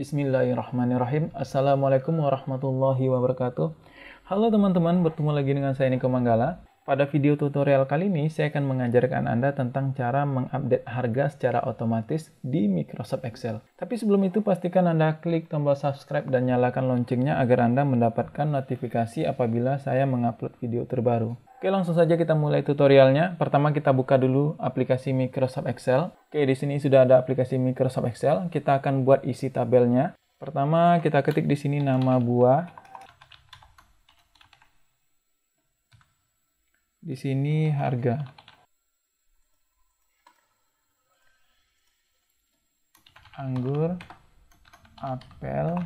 Bismillahirrahmanirrahim. Assalamualaikum warahmatullahi wabarakatuh. Halo teman-teman, bertemu lagi dengan saya Niko Manggala. Pada video tutorial kali ini, saya akan mengajarkan Anda tentang cara mengupdate harga secara otomatis di Microsoft Excel. Tapi sebelum itu, pastikan Anda klik tombol subscribe dan nyalakan loncengnya agar Anda mendapatkan notifikasi apabila saya mengupload video terbaru. Oke, langsung saja kita mulai tutorialnya. Pertama, kita buka dulu aplikasi Microsoft Excel. Oke, di sini sudah ada aplikasi Microsoft Excel. Kita akan buat isi tabelnya. Pertama, kita ketik di sini nama buah. di sini harga anggur apel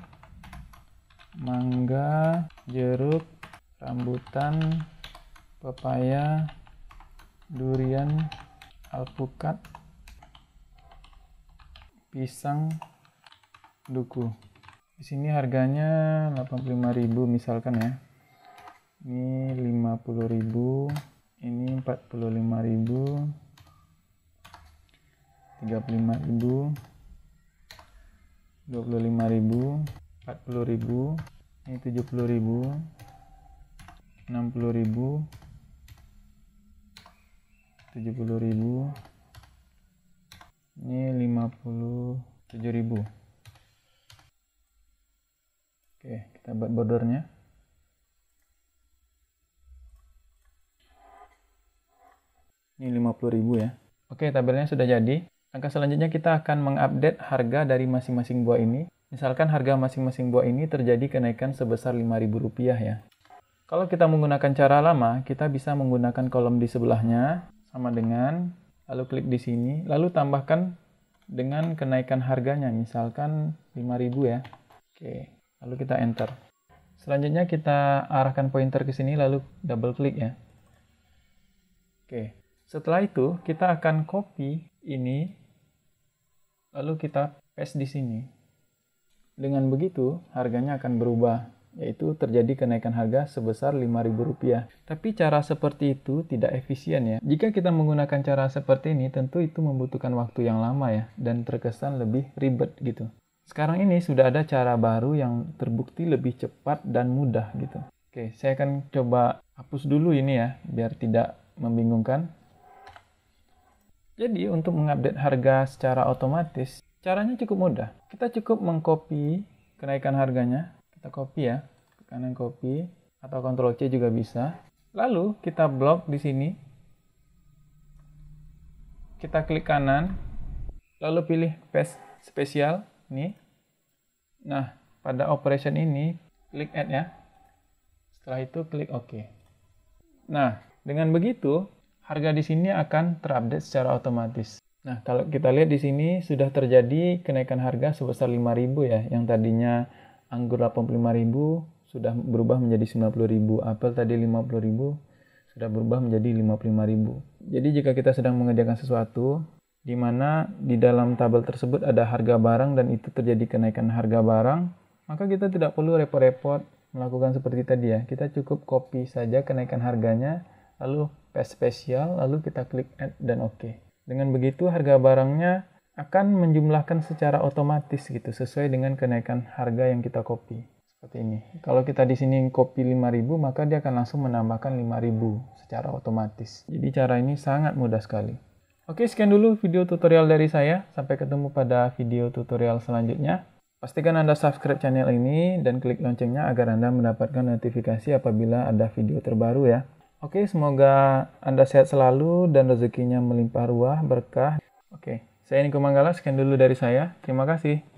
mangga jeruk rambutan pepaya durian alpukat pisang duku di sini harganya 85.000 misalkan ya ini 50.000 ini 45.000 35.000 25.000 40.000 ini 70.000 60.000 70.000 ini 57.000 Oke, kita buat bordernya. Ini 50.000 ya. Oke, tabelnya sudah jadi. Langkah selanjutnya kita akan mengupdate harga dari masing-masing buah ini. Misalkan harga masing-masing buah ini terjadi kenaikan sebesar Rp5.000 ya. Kalau kita menggunakan cara lama, kita bisa menggunakan kolom di sebelahnya sama dengan lalu klik di sini, lalu tambahkan dengan kenaikan harganya misalkan 5000 ya. Oke, lalu kita enter. Selanjutnya kita arahkan pointer ke sini lalu double klik ya. Oke. Setelah itu, kita akan copy ini, lalu kita paste di sini. Dengan begitu, harganya akan berubah, yaitu terjadi kenaikan harga sebesar Rp5.000. Tapi cara seperti itu tidak efisien ya. Jika kita menggunakan cara seperti ini, tentu itu membutuhkan waktu yang lama ya, dan terkesan lebih ribet gitu. Sekarang ini sudah ada cara baru yang terbukti lebih cepat dan mudah gitu. Oke, saya akan coba hapus dulu ini ya, biar tidak membingungkan. Jadi untuk mengupdate harga secara otomatis, caranya cukup mudah. Kita cukup mengcopy kenaikan harganya. Kita copy ya, ke kanan copy atau Ctrl C juga bisa. Lalu kita blok di sini. Kita klik kanan, lalu pilih paste spesial nih. Nah, pada operation ini klik add ya. Setelah itu klik OK. Nah, dengan begitu harga di sini akan terupdate secara otomatis. Nah, kalau kita lihat di sini sudah terjadi kenaikan harga sebesar 5.000 ya, yang tadinya anggur 85.000 sudah berubah menjadi 90.000, apel tadi 50.000 sudah berubah menjadi 55.000. Jadi jika kita sedang mengerjakan sesuatu di mana di dalam tabel tersebut ada harga barang dan itu terjadi kenaikan harga barang, maka kita tidak perlu repot-repot melakukan seperti tadi ya. Kita cukup copy saja kenaikan harganya lalu PS Spesial, lalu kita klik Add dan OK. Dengan begitu harga barangnya akan menjumlahkan secara otomatis gitu, sesuai dengan kenaikan harga yang kita copy. Seperti ini. Kalau kita di sini copy 5000, maka dia akan langsung menambahkan 5000 secara otomatis. Jadi cara ini sangat mudah sekali. Oke, sekian dulu video tutorial dari saya. Sampai ketemu pada video tutorial selanjutnya. Pastikan Anda subscribe channel ini dan klik loncengnya agar Anda mendapatkan notifikasi apabila ada video terbaru ya. Oke, semoga Anda sehat selalu dan rezekinya melimpah ruah, berkah. Oke, saya Niko Manggala, sekian dulu dari saya. Terima kasih.